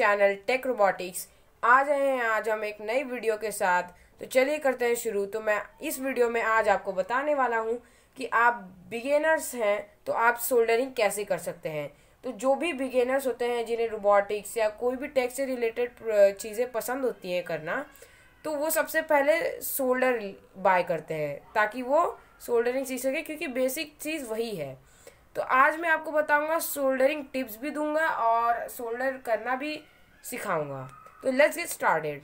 Channel take robotics आ जाए हैं आज हम एक नई वीडियो के साथ तो चलिए करते हैं शुरू तो मैं इस वीडियो में आज आपको बताने वाला हूँ कि आप बिगेनर्स हैं तो आप सोल्डरिंग कैसे कर सकते हैं तो जो भी बिगेनर्स होते हैं जिन्हें रोबोटिक्स या कोई भी टेक से रिलेटेड चीज़ें पसंद होती हैं करना तो वो सबसे पहले सोल्डर बाय करते हैं ताकि वो सोल्डरिंग सीख सके क्योंकि बेसिक चीज़ वही है तो आज मैं आपको बताऊंगा सोल्डरिंग टिप्स भी दूंगा और सोल्डर करना भी सिखाऊंगा तो लेट्स गेट स्टार्टेड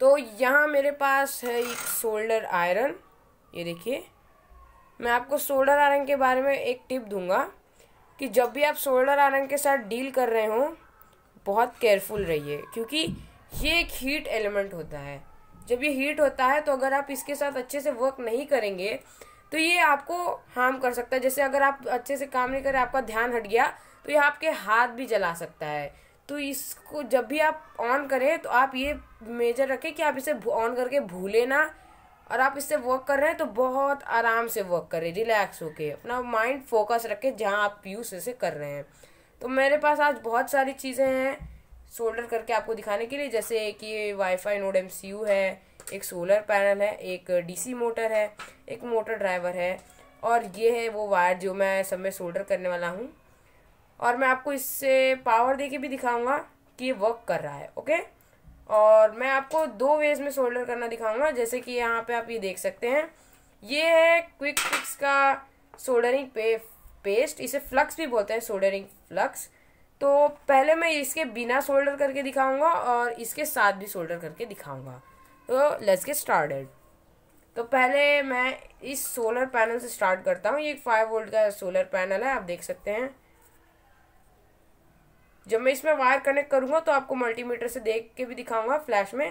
तो यहाँ मेरे पास है एक सोल्डर आयरन ये देखिए मैं आपको सोल्डर आयरन के बारे में एक टिप दूंगा कि जब भी आप सोल्डर आयरन के साथ डील कर रहे हो बहुत केयरफुल रहिए क्योंकि ये एक हीट एलिमेंट होता है जब ये हीट होता है तो अगर आप इसके साथ अच्छे से वर्क नहीं करेंगे तो ये आपको हार्म कर सकता है जैसे अगर आप अच्छे से काम नहीं करें आपका ध्यान हट गया तो ये आपके हाथ भी जला सकता है तो इसको जब भी आप ऑन करें तो आप ये मेजर रखें कि आप इसे ऑन करके भूले ना और आप इससे वर्क कर रहे हैं तो बहुत आराम से वर्क करें रिलैक्स होके अपना माइंड फोकस रखें जहाँ आप यूज इसे कर रहे हैं तो मेरे पास आज बहुत सारी चीज़ें हैं सोल्डर करके आपको दिखाने के लिए जैसे कि वाईफाई नोड एम है एक सोलर पैनल है एक डीसी मोटर है एक मोटर ड्राइवर है और ये है वो वायर जो मैं सब में सोल्डर करने वाला हूँ और मैं आपको इससे पावर दे के भी दिखाऊंगा कि ये वर्क कर रहा है ओके और मैं आपको दो वेज में सोल्डर करना दिखाऊंगा जैसे कि यहाँ पे आप ये देख सकते हैं ये है क्विक फिक्स का सोल्डरिंग पे पेस्ट इसे फ्लक्स भी बोलते हैं सोल्डरिंग फ्लक्स तो पहले मैं इसके बिना सोल्डर करके दिखाऊंगा और इसके साथ भी सोल्डर करके दिखाऊंगा तो लेट्स गेट स्टार्टेड तो पहले मैं इस सोलर पैनल से स्टार्ट करता हूँ ये एक फाइव वोल्ट का सोलर पैनल है आप देख सकते हैं जब मैं इसमें वायर कनेक्ट करूँगा तो आपको मल्टीमीटर से देख के भी दिखाऊंगा फ्लैश में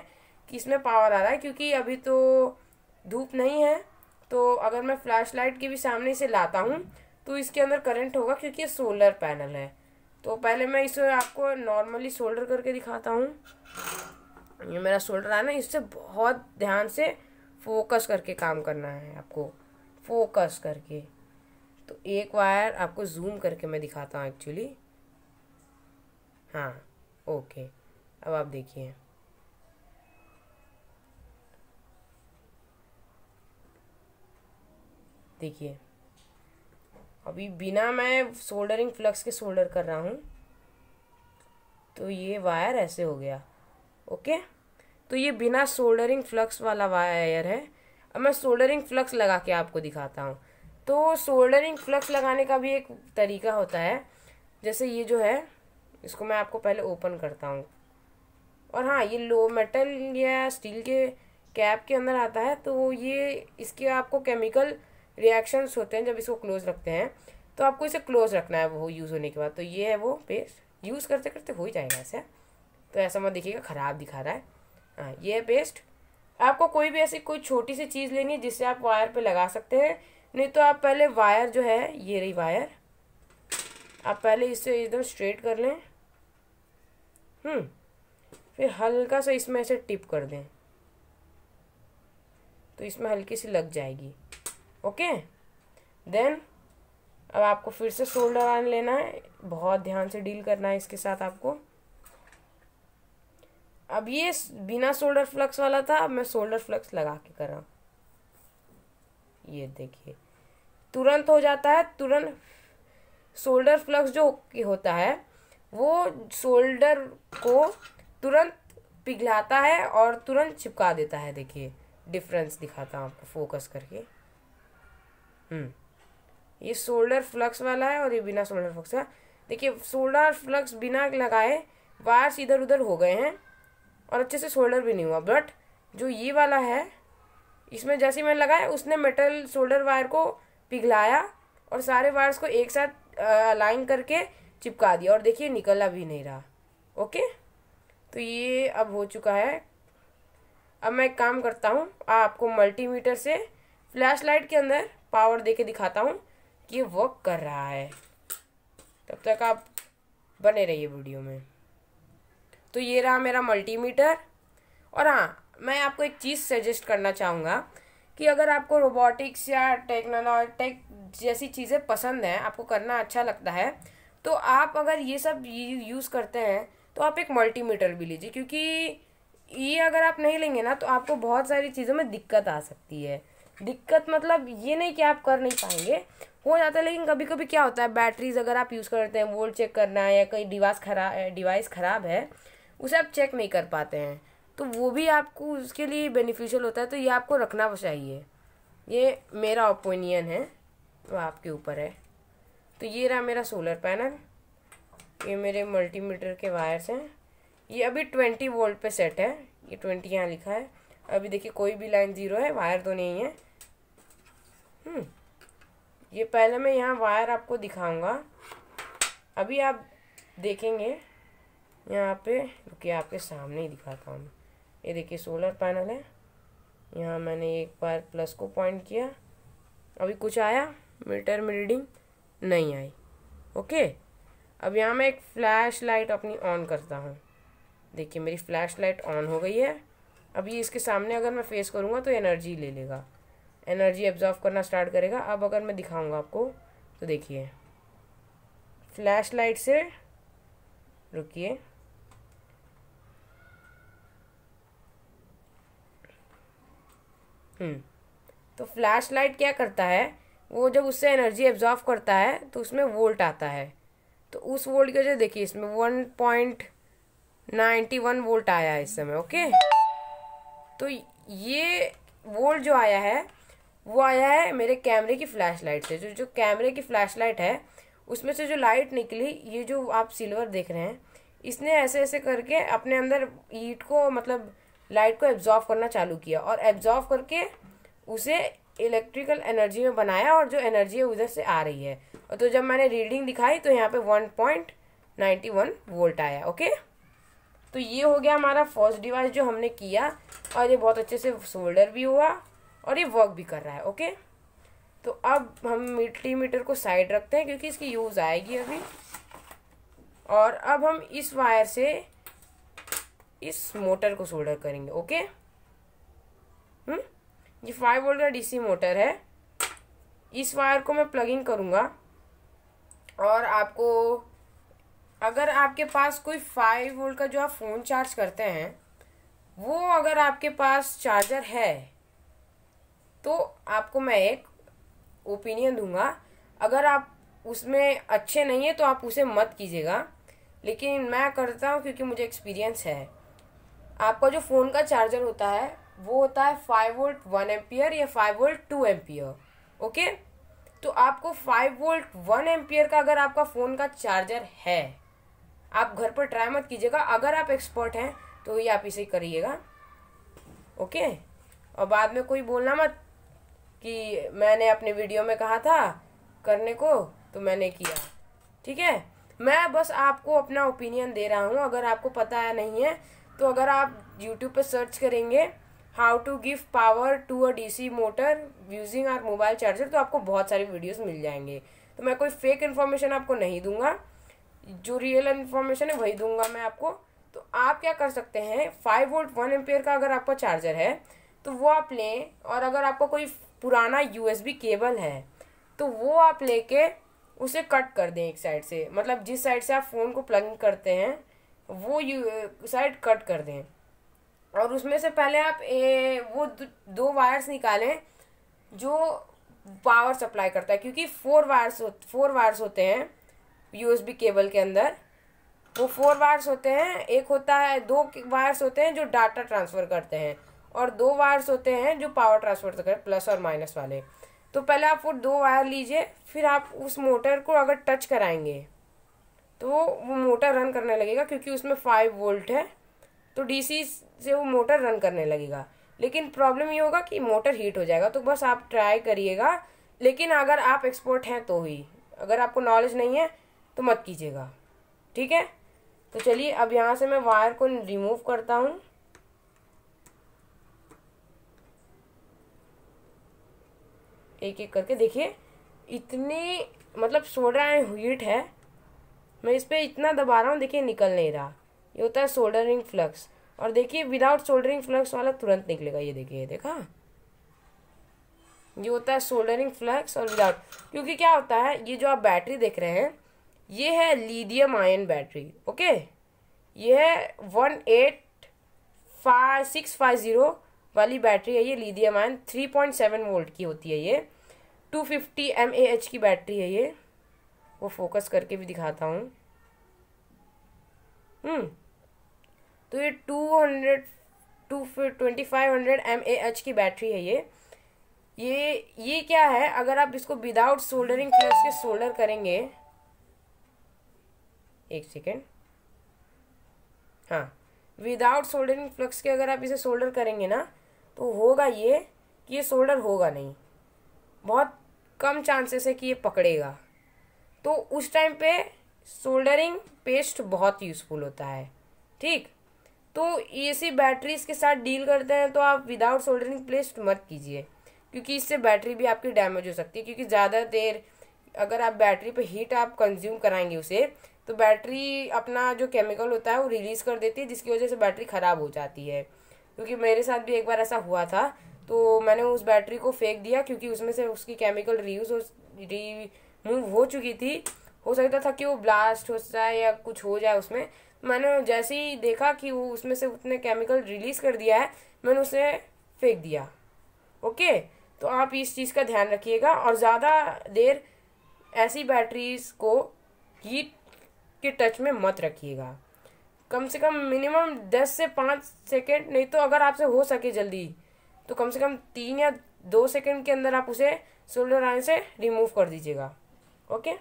कि इसमें पावर आ रहा है क्योंकि अभी तो धूप नहीं है तो अगर मैं फ्लैश लाइट के भी सामने इसे लाता हूँ तो इसके अंदर करंट होगा क्योंकि ये सोलर पैनल है तो पहले मैं इसे आपको नॉर्मली सोल्डर करके दिखाता हूँ ये मेरा शोल्डर है ना इससे बहुत ध्यान से फोकस करके काम करना है आपको फोकस करके तो एक वायर आपको जूम करके मैं दिखाता हूँ एक्चुअली हाँ ओके अब आप देखिए देखिए अभी बिना मैं सोल्डरिंग फ्लक्स के सोल्डर कर रहा हूँ तो ये वायर ऐसे हो गया ओके तो ये बिना सोल्डरिंग फ्लक्स वाला वायर है अब मैं सोल्डरिंग फ्लक्स लगा के आपको दिखाता हूँ तो सोल्डरिंग फ्लक्स लगाने का भी एक तरीका होता है जैसे ये जो है इसको मैं आपको पहले ओपन करता हूँ और हाँ ये लो मेटल या स्टील के कैप के अंदर आता है तो ये इसके आपको केमिकल रिएक्शंस होते हैं जब इसको क्लोज रखते हैं तो आपको इसे क्लोज रखना है वो यूज़ होने के बाद तो ये है वो पेस्ट यूज़ करते करते हो ही जाएगा ऐसे तो ऐसा मत देखिएगा ख़राब दिखा रहा है हाँ ये है पेस्ट आपको कोई भी ऐसी कोई छोटी सी चीज़ लेनी है जिससे आप वायर पे लगा सकते हैं नहीं तो आप पहले वायर जो है ये रही वायर आप पहले इसे एकदम स्ट्रेट कर लें हम्म, फिर हल्का सा इसमें ऐसे टिप कर दें तो इसमें हल्की सी लग जाएगी ओके देन अब आपको फिर से शोल्डर आन लेना है बहुत ध्यान से डील करना है इसके साथ आपको अब ये बिना शोल्डर फ्लक्स वाला था अब मैं शोल्डर फ्लक्स लगा के कर रहा हूँ ये देखिए तुरंत हो जाता है तुरंत शोल्डर फ्लक्स जो होता है वो शोल्डर को तुरंत पिघलाता है और तुरंत चिपका देता है देखिए डिफरेंस दिखाता हूँ आपको फोकस करके हम्म ये शोल्डर फ्लक्स वाला है और ये बिना शोल्डर फ्लक्स का देखिए शोल्डर फ्लक्स बिना लगाए वायर्स इधर उधर हो गए हैं और अच्छे से सोल्डर भी नहीं हुआ बट जो ये वाला है इसमें जैसे मैंने लगाया उसने मेटल सोल्डर वायर को पिघलाया और सारे वायर्स को एक साथ अलाइन करके चिपका दिया और देखिए निकला भी नहीं रहा ओके तो ये अब हो चुका है अब मैं एक काम करता हूँ आपको मल्टीमीटर से फ्लैश लाइट के अंदर पावर दे के दिखाता हूँ कि ये वर्क कर रहा है तब तक आप बने रहिए वीडियो में तो ये रहा मेरा मल्टीमीटर और हाँ मैं आपको एक चीज़ सजेस्ट करना चाहूँगा कि अगर आपको रोबोटिक्स या टेक्नोलॉजी टेक जैसी चीज़ें पसंद हैं आपको करना अच्छा लगता है तो आप अगर ये सब यूज़ करते हैं तो आप एक मल्टीमीटर भी लीजिए क्योंकि ये अगर आप नहीं लेंगे ना तो आपको बहुत सारी चीज़ों में दिक्कत आ सकती है दिक्कत मतलब ये नहीं कि आप कर नहीं पाएंगे हो जाता है लेकिन कभी कभी क्या होता है बैटरीज अगर आप यूज़ करते हैं वोल्ट चेक करना है या कहीं डिवाइस खराब डिवाइस खराब है उसे आप चेक नहीं कर पाते हैं तो वो भी आपको उसके लिए बेनिफिशियल होता है तो ये आपको रखना चाहिए ये मेरा ओपिनियन है वो आपके ऊपर है तो ये रहा मेरा सोलर पैनल ये मेरे मल्टीमीटर के वायर्स हैं ये अभी ट्वेंटी वोल्ट पे सेट है ये ट्वेंटी यहाँ लिखा है अभी देखिए कोई भी लाइन ज़ीरो है वायर तो नहीं है हम्म। ये पहले मैं यहाँ वायर आपको दिखाऊंगा अभी आप देखेंगे यहाँ पे रुकिए आपके सामने ही दिखाता हूँ ये देखिए सोलर पैनल है यहाँ मैंने एक बार प्लस को पॉइंट किया अभी कुछ आया मीटर में रीडिंग नहीं आई ओके अब यहाँ मैं एक फ्लैश लाइट अपनी ऑन करता हूँ देखिए मेरी फ्लैश लाइट ऑन हो गई है अभी इसके सामने अगर मैं फेस करूँगा तो एनर्जी ले लेगा एनर्जी एब्जॉर्व करना स्टार्ट करेगा अब अगर मैं दिखाऊँगा आपको तो देखिए फ्लैश लाइट से रुकिए हम्म। तो फ्लैश लाइट क्या करता है वो जब उससे एनर्जी एब्जॉर्व करता है तो उसमें वोल्ट आता है तो उस वोल्ट की वजह देखिए इसमें one point ninety one volt आया है इस समय ओके तो ये वोल्ट जो आया है वो आया है मेरे कैमरे की फ्लैश लाइट से जो जो कैमरे की फ्लैश लाइट है उसमें से जो लाइट निकली ये जो आप सिल्वर देख रहे हैं इसने ऐसे ऐसे करके अपने अंदर ईट को मतलब लाइट को एब्जॉर्व करना चालू किया और एब्जॉर्व करके उसे इलेक्ट्रिकल एनर्जी में बनाया और जो एनर्जी है उधर से आ रही है और तो जब मैंने रीडिंग दिखाई तो यहाँ पे one point ninety one volt आया ओके तो ये हो गया हमारा फर्स्ट डिवाइस जो हमने किया और ये बहुत अच्छे से सोल्डर भी हुआ और ये वर्क भी कर रहा है ओके तो अब हम मीटर को साइड रखते हैं क्योंकि इसकी यूज़ आएगी अभी और अब हम इस वायर से इस मोटर को सोल्डर करेंगे ओके हम्म ये फाइव वोल्ट का डीसी मोटर है इस वायर को मैं प्लगिंग करूँगा और आपको अगर आपके पास कोई फाइव वोल्ट का जो आप फ़ोन चार्ज करते हैं वो अगर आपके पास चार्जर है तो आपको मैं एक ओपिनियन दूंगा अगर आप उसमें अच्छे नहीं है तो आप उसे मत कीजिएगा लेकिन मैं करता हूँ क्योंकि मुझे एक्सपीरियंस है आपका जो फ़ोन का चार्जर होता है वो होता है फाइव वोल्ट वन एम्पियर या five volt two ampere okay तो आपको फाइव वोल्ट वन एम्पियर का अगर आपका फ़ोन का चार्जर है आप घर पर ट्राई मत कीजिएगा अगर आप एक्सपर्ट हैं तो ये आप इसे करिएगा ओके और बाद में कोई बोलना मत कि मैंने अपने वीडियो में कहा था करने को तो मैंने किया ठीक है मैं बस आपको अपना ओपिनियन दे रहा हूँ अगर आपको पता नहीं है तो अगर आप यूट्यूब पर सर्च करेंगे how to give power to a D C motor using our mobile charger तो आपको बहुत सारी वीडियोस मिल जाएंगे तो मैं कोई फेक इन्फॉर्मेशन आपको नहीं दूंगा जो रियल इन्फॉर्मेशन है वही दूंगा मैं आपको तो आप क्या कर सकते हैं फाइव वोल्ट वन एम्पेयर का अगर आपका चार्जर है तो वो आप लें और अगर आपका कोई पुराना यू केबल है तो वो आप लेके उसे कट कर दें एक साइड से मतलब जिस साइड से आप फ़ोन को प्लग करते हैं वो यू साइड कट कर दें और उसमें से पहले आप ए, वो दो वायर्स निकालें जो पावर सप्लाई करता है क्योंकि फोर वायर्स फोर वायर्स होते हैं यूएसबी केबल के अंदर वो फोर वायर्स होते हैं एक होता है दो वायर्स होते हैं जो डाटा ट्रांसफ़र करते हैं और दो वायर्स होते हैं जो पावर ट्रांसफ़र करते हैं प्लस और माइनस वाले तो पहले आप वो दो वायर लीजिए फिर आप उस मोटर को अगर टच कराएंगे तो वो मोटर रन करने लगेगा क्योंकि उसमें फाइव वोल्ट है तो डीसी से वो मोटर रन करने लगेगा लेकिन प्रॉब्लम ये होगा कि मोटर हीट हो जाएगा तो बस आप ट्राई करिएगा लेकिन अगर आप एक्सपर्ट हैं तो ही अगर आपको नॉलेज नहीं है तो मत कीजिएगा ठीक है तो चलिए अब यहाँ से मैं वायर को रिमूव करता हूँ एक एक करके देखिए इतनी मतलब सोडा हीट है मैं इस पर इतना दबा रहा हूँ देखिए निकल नहीं रहा ये होता है सोल्डरिंग फ्लक्स और देखिए विदाउट सोल्डरिंग फ्लक्स वाला तुरंत निकलेगा ये देखिए देखा ये होता है सोल्डरिंग फ्लक्स और विदाउट क्योंकि क्या होता है ये जो आप बैटरी देख रहे हैं ये है लीडियम आयन बैटरी ओके ये है one eight five six five zero वाली बैटरी है ये lithium ion three point seven volt की होती है ये two fifty M A H की बैटरी है ये वो फोकस करके भी दिखाता हूँ हम्म। तो ये two hundred two twenty five hundred M A H की बैटरी है ये ये ये क्या है अगर आप इसको विदाउट सोल्डरिंग प्लस के सोल्डर करेंगे एक सेकेंड हाँ विदाउट सोल्डरिंग फ्लक्स के अगर आप इसे सोल्डर करेंगे ना तो होगा ये कि ये सोल्डर होगा नहीं बहुत कम चांसेस है कि ये पकड़ेगा तो उस टाइम पे सोल्डरिंग पेस्ट बहुत यूज़फुल होता है ठीक तो सी बैटरीज के साथ डील करते हैं तो आप विदाउट सोल्डरिंग पेस्ट मत कीजिए क्योंकि इससे बैटरी भी आपकी डैमेज हो सकती है क्योंकि ज़्यादा देर अगर आप बैटरी पे हीट आप कंज्यूम कराएंगे उसे तो बैटरी अपना जो केमिकल होता है वो रिलीज़ कर देती है जिसकी वजह से बैटरी ख़राब हो जाती है क्योंकि मेरे साथ भी एक बार ऐसा हुआ था तो मैंने उस बैटरी को फेंक दिया क्योंकि उसमें से उसकी केमिकल रीयूज हो री मूव हो चुकी थी हो सकता था कि वो ब्लास्ट हो जाए या कुछ हो जाए उसमें मैंने जैसे ही देखा कि वो उसमें से उतने केमिकल रिलीज़ कर दिया है मैंने उसे फेंक दिया ओके तो आप इस चीज़ का ध्यान रखिएगा और ज़्यादा देर ऐसी बैटरीज को हीट के टच में मत रखिएगा कम से कम मिनिमम दस से पाँच सेकेंड नहीं तो अगर आपसे हो सके जल्दी तो कम से कम तीन या दो सेकेंड के अंदर आप उसे सोलर आयन से रिमूव कर दीजिएगा ओके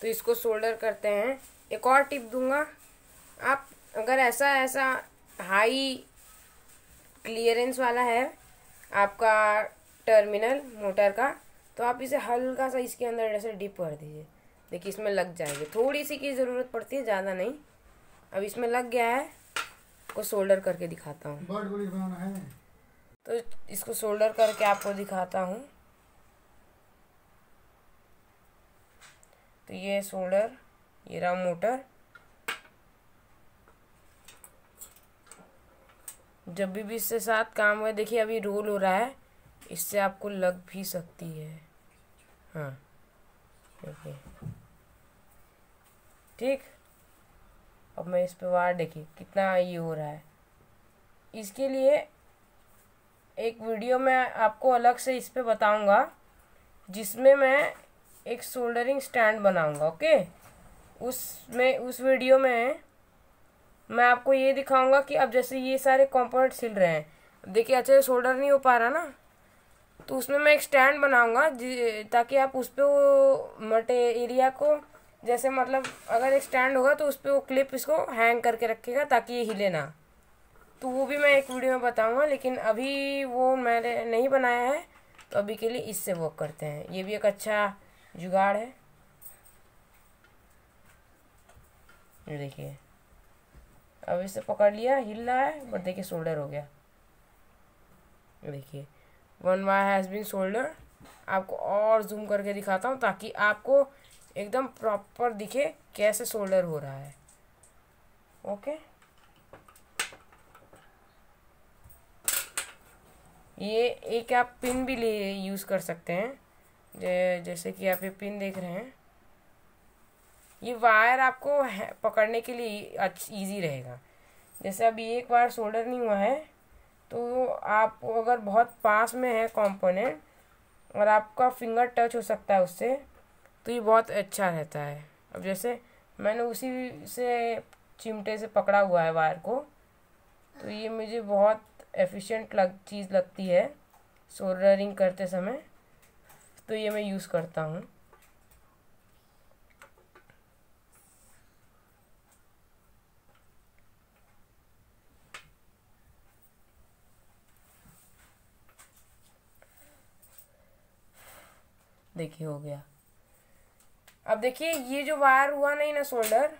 तो इसको शोल्डर करते हैं एक और टिप दूंगा आप अगर ऐसा ऐसा हाई क्लियरेंस वाला है आपका टर्मिनल मोटर का तो आप इसे हल्का सा इसके अंदर ऐसे डिप कर दीजिए देखिए इसमें लग जाएगी थोड़ी सी की ज़रूरत पड़ती है ज़्यादा नहीं अब इसमें लग गया है को सोल्डर करके दिखाता हूँ तो इसको सोल्डर करके आपको दिखाता हूँ तो ये सोल्डर ये रहा मोटर जब भी, भी इससे साथ काम हुआ देखिए अभी रोल हो रहा है इससे आपको लग भी सकती है हाँ देखिए ठीक अब मैं इस पे वार देखिए कितना ये हो रहा है इसके लिए एक वीडियो मैं आपको अलग से इस पर बताऊँगा जिसमें मैं एक सोल्डरिंग स्टैंड बनाऊंगा ओके उसमें उस वीडियो में मैं आपको ये दिखाऊंगा कि अब जैसे ये सारे कॉम्पोनेंट सिल रहे हैं देखिए अच्छे से सोल्डर नहीं हो पा रहा ना तो उसमें मैं एक स्टैंड बनाऊंगा ताकि आप उस पर वो मटे एरिया को जैसे मतलब अगर एक स्टैंड होगा तो उस पर वो क्लिप इसको हैंग करके रखेगा ताकि ये हिले ना तो वो भी मैं एक वीडियो में बताऊंगा लेकिन अभी वो मैंने नहीं बनाया है तो अभी के लिए इससे वर्क करते हैं ये भी एक अच्छा जुगाड़ है ये देखिए अब इसे पकड़ लिया हिल रहा है बट देखिए शोल्डर हो गया देखिए one wire has been solder आपको और जूम करके दिखाता हूँ ताकि आपको एकदम प्रॉपर दिखे कैसे शोल्डर हो रहा है ओके ये एक आप पिन भी ले यूज़ कर सकते हैं जैसे कि आप ये पिन देख रहे हैं ये वायर आपको पकड़ने के लिए ईजी रहेगा जैसे अभी एक बार सोल्डर नहीं हुआ है तो आप अगर बहुत पास में है कंपोनेंट और आपका फिंगर टच हो सकता है उससे तो ये बहुत अच्छा रहता है अब जैसे मैंने उसी से चिमटे से पकड़ा हुआ है वायर को तो ये मुझे बहुत एफिशिएंट लग चीज़ लगती है सोल्डरिंग करते समय तो ये मैं यूज़ करता हूँ देखिए हो गया अब देखिए ये जो वायर हुआ नहीं ना सोल्डर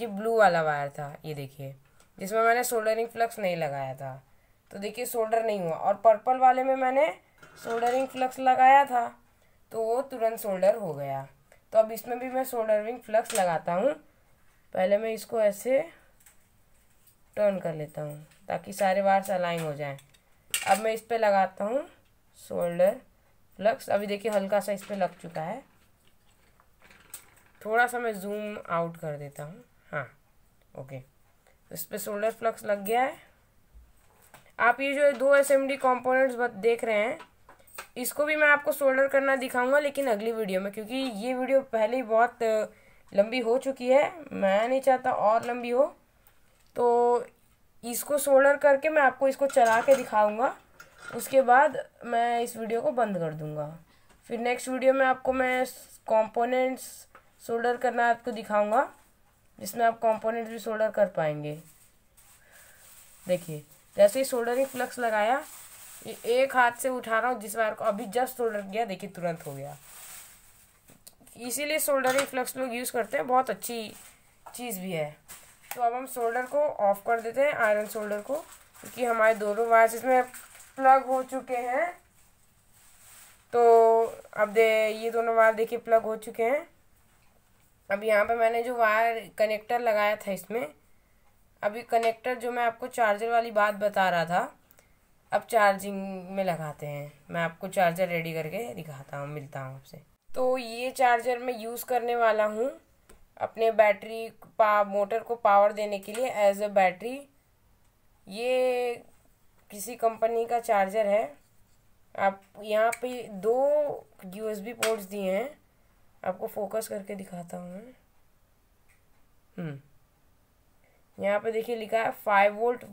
ये ब्लू वाला वायर था ये देखिए जिसमें मैंने सोल्डरिंग फ्लक्स नहीं लगाया था तो देखिए सोल्डर नहीं हुआ और पर्पल वाले में मैंने सोल्डरिंग फ्लक्स लगाया था तो वो तुरंत सोल्डर हो गया तो अब इसमें भी मैं सोल्डरिंग फ्लक्स लगाता हूँ पहले मैं इसको ऐसे टर्न कर लेता हूँ ताकि सारे वार्स अलाइन हो जाएं अब मैं इस पर लगाता हूँ सोल्डर फ्लक्स अभी देखिए हल्का सा इस पर लग चुका है थोड़ा सा मैं जूम आउट कर देता हूँ हाँ ओके तो इस पर सोल्डर फ्लक्स लग गया है आप ये जो एस एम डी कॉम्पोनेंट्स देख रहे हैं इसको भी मैं आपको सोल्डर करना दिखाऊंगा लेकिन अगली वीडियो में क्योंकि ये वीडियो पहले ही बहुत लंबी हो चुकी है मैं नहीं चाहता और लंबी हो तो इसको सोल्डर करके मैं आपको इसको चला के दिखाऊंगा उसके बाद मैं इस वीडियो को बंद कर दूंगा फिर नेक्स्ट वीडियो में आपको मैं कॉम्पोनेंट्स सोल्डर करना आपको दिखाऊँगा जिसमें आप कॉम्पोनेंट्स भी सोल्डर कर पाएंगे देखिए जैसे ही सोल्डरिंग फ्लक्स लगाया ये एक हाथ से उठा रहा हूँ जिस वायर को अभी जस्ट सोल्डर किया देखिए तुरंत हो गया इसीलिए सोल्डर फ्लक्स लोग यूज़ करते हैं बहुत अच्छी चीज़ भी है तो अब हम सोल्डर को ऑफ कर देते हैं आयरन सोल्डर को क्योंकि हमारे दोनों वायर्स इसमें प्लग हो चुके हैं तो अब दे ये दोनों वायर देखिए प्लग हो चुके हैं अब यहाँ पे मैंने जो वायर कनेक्टर लगाया था इसमें अभी कनेक्टर जो मैं आपको चार्जर वाली बात बता रहा था अब चार्जिंग में लगाते हैं मैं आपको चार्जर रेडी करके दिखाता हूँ मिलता हूँ आपसे तो ये चार्जर मैं यूज़ करने वाला हूँ अपने बैटरी पा मोटर को पावर देने के लिए एज अ बैटरी ये किसी कंपनी का चार्जर है आप यहाँ पे दो यूएसबी पोर्ट्स दिए हैं आपको फोकस करके दिखाता हूँ मैं हम्म। यहाँ पे देखिए लिखा है five volt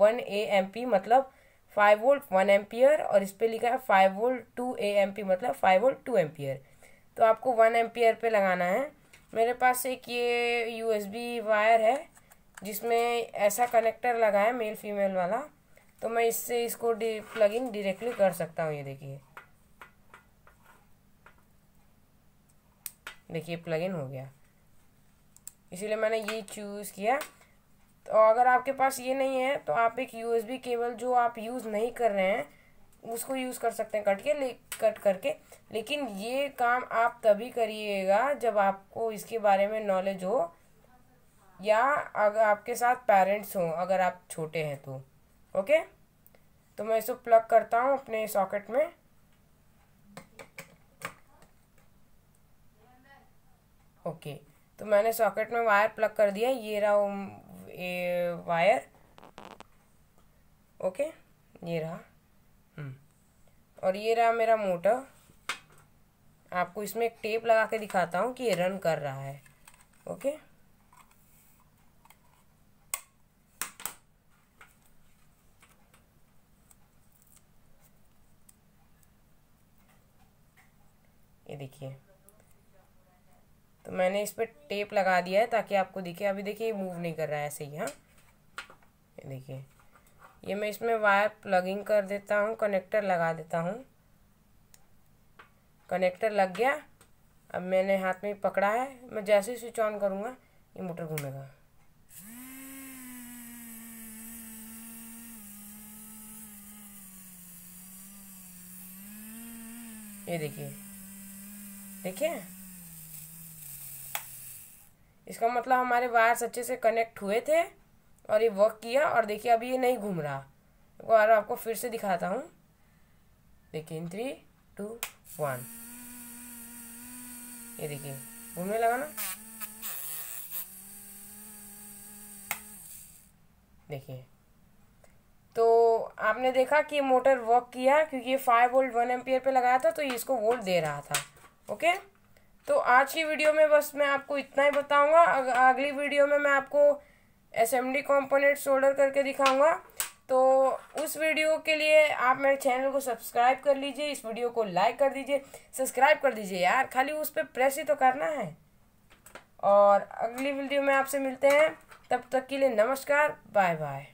one A M P मतलब फाइव वोल्ट वन एम्पियर और इस पर लिखा है five volt two A M P मतलब फाइव वोल्ट टू एम्पियर तो आपको वन एम्पियर पे लगाना है मेरे पास एक ये बी वायर है जिसमें ऐसा कनेक्टर लगा है मेल फीमेल वाला तो मैं इससे इसको प्लग इन डिरेक्टली कर सकता हूँ ये देखिए देखिए प्लग इन हो गया इसीलिए मैंने ये चूज़ किया और अगर आपके पास ये नहीं है तो आप एक यू केबल जो आप यूज़ नहीं कर रहे हैं उसको यूज़ कर सकते हैं कट के ले कट करके लेकिन ये काम आप तभी करिएगा जब आपको इसके बारे में नॉलेज हो या अगर आपके साथ पेरेंट्स हों अगर आप छोटे हैं तो ओके तो मैं इसको प्लग करता हूँ अपने सॉकेट में ओके तो मैंने सॉकेट में वायर प्लग कर दिया ये रहा ये वायर ओके ये रहा हम्म, और ये रहा मेरा मोटर आपको इसमें एक टेप लगा के दिखाता हूँ कि ये रन कर रहा है ओके ये देखिए तो मैंने इस पर टेप लगा दिया है ताकि आपको दिखे अभी देखिए ये मूव नहीं कर रहा है ऐसे ही हाँ देखिए ये मैं इसमें वायर प्लगिंग कर देता हूँ कनेक्टर लगा देता हूँ कनेक्टर लग गया अब मैंने हाथ में पकड़ा है मैं जैसे ही स्विच ऑन करूँगा ये मोटर घूमेगा ये देखिए देखिए इसका मतलब हमारे वायर्स अच्छे से कनेक्ट हुए थे और ये वर्क किया और देखिए अभी ये नहीं घूम रहा और आपको फिर से दिखाता हूँ देखिए इन थ्री टू वन ये देखिए घूमने लगा ना देखिए तो आपने देखा कि मोटर वर्क किया क्योंकि ये फाइव वोल्ट वन एम्पियर पे लगाया था तो ये इसको वोल्ट दे रहा था ओके तो आज की वीडियो में बस मैं आपको इतना ही बताऊंगा अगली वीडियो में मैं आपको असेंबली कॉम्पोनेंट शोल्डर करके दिखाऊंगा तो उस वीडियो के लिए आप मेरे चैनल को सब्सक्राइब कर लीजिए इस वीडियो को लाइक कर दीजिए सब्सक्राइब कर दीजिए यार खाली उस पर प्रेस ही तो करना है और अगली वीडियो में आपसे मिलते हैं तब तक के लिए नमस्कार bye bye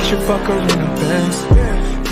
I should fuck her in